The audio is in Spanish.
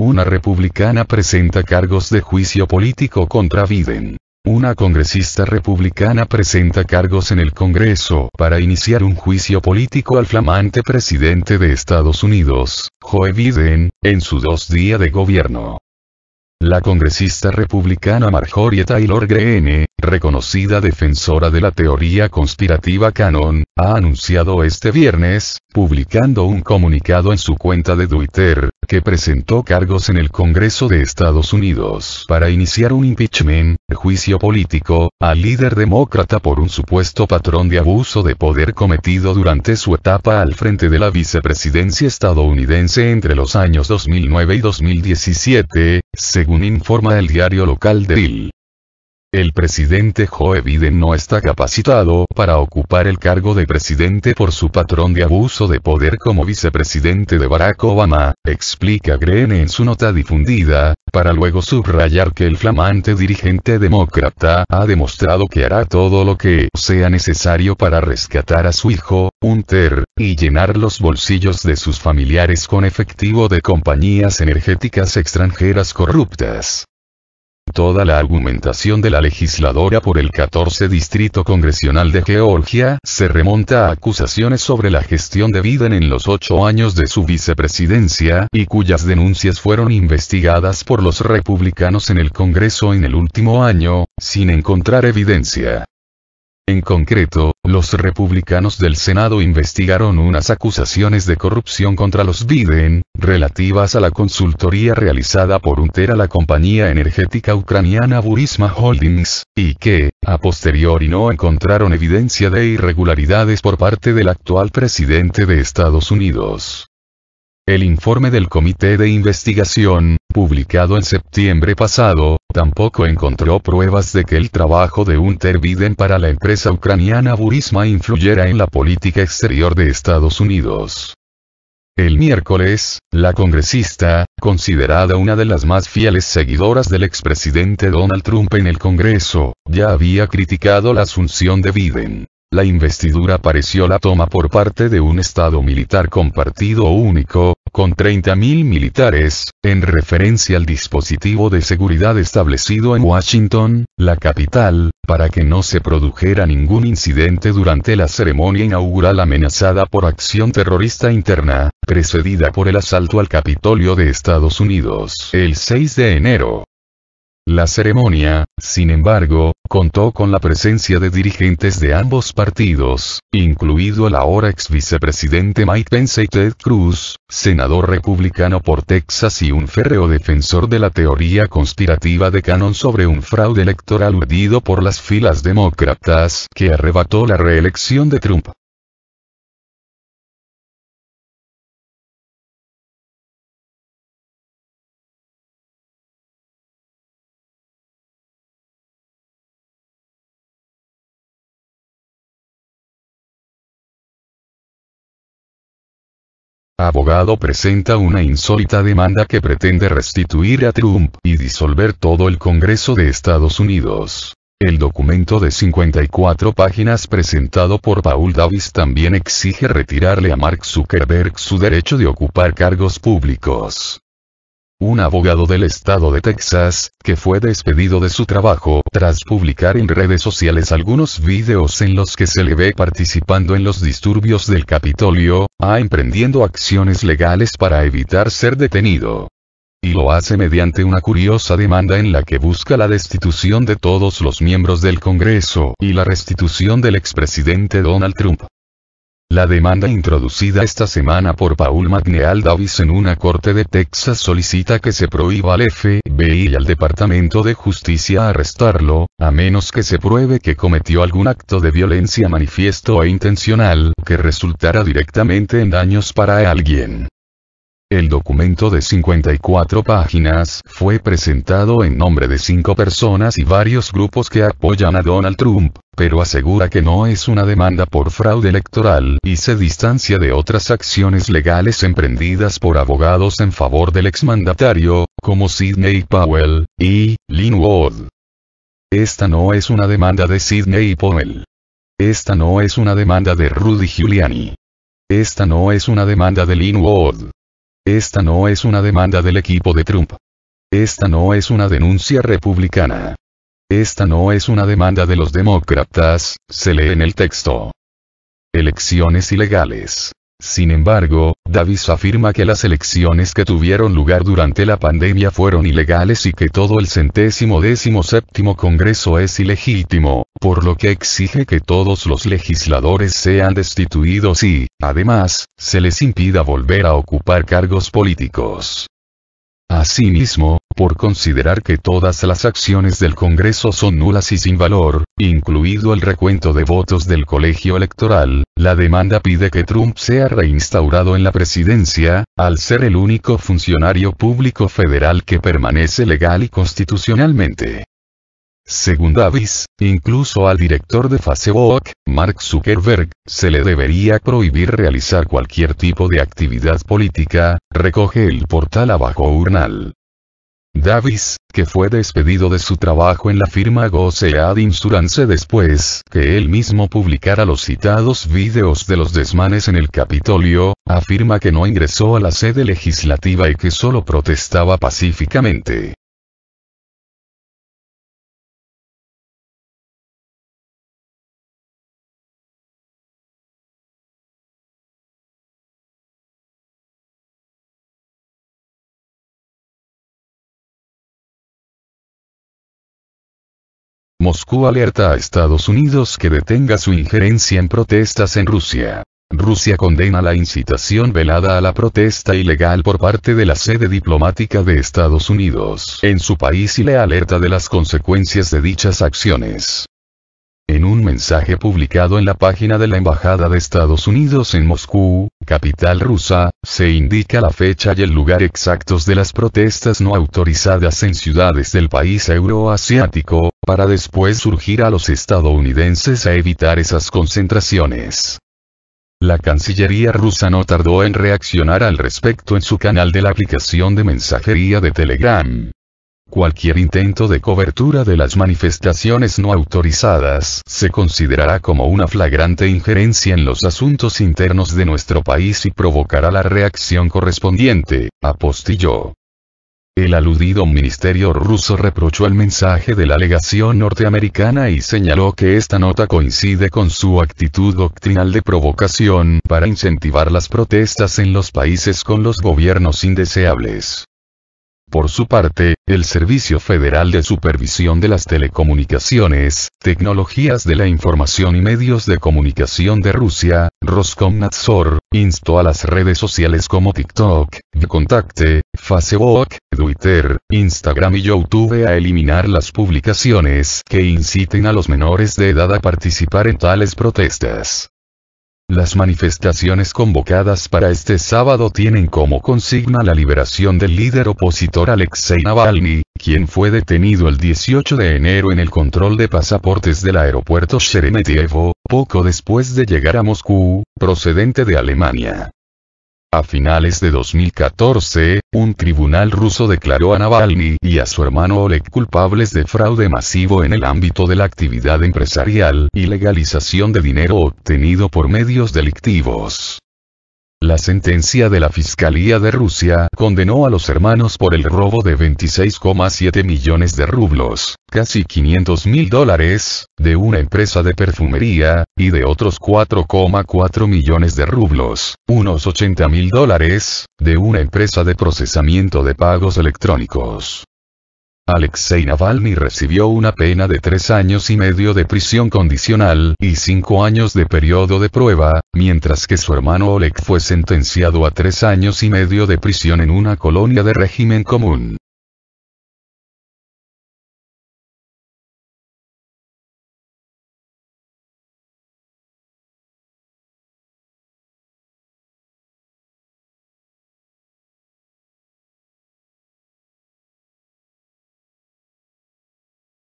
Una republicana presenta cargos de juicio político contra Biden. Una congresista republicana presenta cargos en el Congreso para iniciar un juicio político al flamante presidente de Estados Unidos, Joe Biden, en su dos día de gobierno. La congresista republicana Marjorie Taylor Greene, reconocida defensora de la teoría conspirativa canon, ha anunciado este viernes, publicando un comunicado en su cuenta de Twitter, que presentó cargos en el Congreso de Estados Unidos para iniciar un impeachment, juicio político, al líder demócrata por un supuesto patrón de abuso de poder cometido durante su etapa al frente de la vicepresidencia estadounidense entre los años 2009 y 2017, según informa el diario local de Il. El presidente Joe Biden no está capacitado para ocupar el cargo de presidente por su patrón de abuso de poder como vicepresidente de Barack Obama, explica Green en su nota difundida, para luego subrayar que el flamante dirigente demócrata ha demostrado que hará todo lo que sea necesario para rescatar a su hijo, Hunter, y llenar los bolsillos de sus familiares con efectivo de compañías energéticas extranjeras corruptas toda la argumentación de la legisladora por el 14 Distrito Congresional de Georgia se remonta a acusaciones sobre la gestión de Biden en los ocho años de su vicepresidencia, y cuyas denuncias fueron investigadas por los republicanos en el Congreso en el último año, sin encontrar evidencia. En concreto, los republicanos del Senado investigaron unas acusaciones de corrupción contra los Biden, relativas a la consultoría realizada por Unter a la compañía energética ucraniana Burisma Holdings, y que, a posteriori no encontraron evidencia de irregularidades por parte del actual presidente de Estados Unidos. El informe del Comité de Investigación, publicado en septiembre pasado, tampoco encontró pruebas de que el trabajo de Hunter Biden para la empresa ucraniana Burisma influyera en la política exterior de Estados Unidos. El miércoles, la congresista, considerada una de las más fieles seguidoras del expresidente Donald Trump en el Congreso, ya había criticado la asunción de Biden. La investidura pareció la toma por parte de un Estado militar compartido único, con 30.000 militares, en referencia al dispositivo de seguridad establecido en Washington, la capital, para que no se produjera ningún incidente durante la ceremonia inaugural amenazada por acción terrorista interna, precedida por el asalto al Capitolio de Estados Unidos el 6 de enero. La ceremonia, sin embargo, contó con la presencia de dirigentes de ambos partidos, incluido el ahora ex vicepresidente Mike Pence y Ted Cruz, senador republicano por Texas y un férreo defensor de la teoría conspirativa de Cannon sobre un fraude electoral medido por las filas demócratas que arrebató la reelección de Trump. abogado presenta una insólita demanda que pretende restituir a Trump y disolver todo el Congreso de Estados Unidos. El documento de 54 páginas presentado por Paul Davis también exige retirarle a Mark Zuckerberg su derecho de ocupar cargos públicos un abogado del estado de Texas, que fue despedido de su trabajo tras publicar en redes sociales algunos videos en los que se le ve participando en los disturbios del Capitolio, ha ah, emprendiendo acciones legales para evitar ser detenido. Y lo hace mediante una curiosa demanda en la que busca la destitución de todos los miembros del Congreso y la restitución del expresidente Donald Trump. La demanda introducida esta semana por Paul McNeal Davis en una corte de Texas solicita que se prohíba al FBI y al Departamento de Justicia arrestarlo, a menos que se pruebe que cometió algún acto de violencia manifiesto e intencional que resultara directamente en daños para alguien. El documento de 54 páginas fue presentado en nombre de cinco personas y varios grupos que apoyan a Donald Trump, pero asegura que no es una demanda por fraude electoral y se distancia de otras acciones legales emprendidas por abogados en favor del exmandatario, como Sidney Powell y Lynn Wood. Esta no es una demanda de Sidney Powell. Esta no es una demanda de Rudy Giuliani. Esta no es una demanda de Lynn Wood. Esta no es una demanda del equipo de Trump. Esta no es una denuncia republicana. Esta no es una demanda de los demócratas, se lee en el texto. Elecciones ilegales. Sin embargo, Davis afirma que las elecciones que tuvieron lugar durante la pandemia fueron ilegales y que todo el centésimo décimo séptimo Congreso es ilegítimo, por lo que exige que todos los legisladores sean destituidos y, además, se les impida volver a ocupar cargos políticos. Asimismo, por considerar que todas las acciones del Congreso son nulas y sin valor, incluido el recuento de votos del colegio electoral, la demanda pide que Trump sea reinstaurado en la presidencia, al ser el único funcionario público federal que permanece legal y constitucionalmente. Según Davis, incluso al director de Facebook, Mark Zuckerberg, se le debería prohibir realizar cualquier tipo de actividad política, recoge el portal abajo urnal. Davis, que fue despedido de su trabajo en la firma Gosead Insurance después que él mismo publicara los citados vídeos de los desmanes en el Capitolio, afirma que no ingresó a la sede legislativa y que solo protestaba pacíficamente. Moscú alerta a Estados Unidos que detenga su injerencia en protestas en Rusia. Rusia condena la incitación velada a la protesta ilegal por parte de la sede diplomática de Estados Unidos en su país y le alerta de las consecuencias de dichas acciones. En un mensaje publicado en la página de la Embajada de Estados Unidos en Moscú, capital rusa, se indica la fecha y el lugar exactos de las protestas no autorizadas en ciudades del país euroasiático, para después surgir a los estadounidenses a evitar esas concentraciones. La Cancillería rusa no tardó en reaccionar al respecto en su canal de la aplicación de mensajería de Telegram. Cualquier intento de cobertura de las manifestaciones no autorizadas se considerará como una flagrante injerencia en los asuntos internos de nuestro país y provocará la reacción correspondiente, apostilló. El aludido ministerio ruso reprochó el mensaje de la legación norteamericana y señaló que esta nota coincide con su actitud doctrinal de provocación para incentivar las protestas en los países con los gobiernos indeseables. Por su parte, el Servicio Federal de Supervisión de las Telecomunicaciones, Tecnologías de la Información y Medios de Comunicación de Rusia, Roskomnadzor, instó a las redes sociales como TikTok, Vkontakte, Facebook, Twitter, Instagram y YouTube a eliminar las publicaciones que inciten a los menores de edad a participar en tales protestas. Las manifestaciones convocadas para este sábado tienen como consigna la liberación del líder opositor Alexei Navalny, quien fue detenido el 18 de enero en el control de pasaportes del aeropuerto Sheremetyevo, poco después de llegar a Moscú, procedente de Alemania. A finales de 2014, un tribunal ruso declaró a Navalny y a su hermano Oleg culpables de fraude masivo en el ámbito de la actividad empresarial y legalización de dinero obtenido por medios delictivos. La sentencia de la Fiscalía de Rusia condenó a los hermanos por el robo de 26,7 millones de rublos, casi 500 mil dólares, de una empresa de perfumería, y de otros 4,4 millones de rublos, unos 80 mil dólares, de una empresa de procesamiento de pagos electrónicos. Alexei Navalny recibió una pena de tres años y medio de prisión condicional y cinco años de periodo de prueba, mientras que su hermano Oleg fue sentenciado a tres años y medio de prisión en una colonia de régimen común.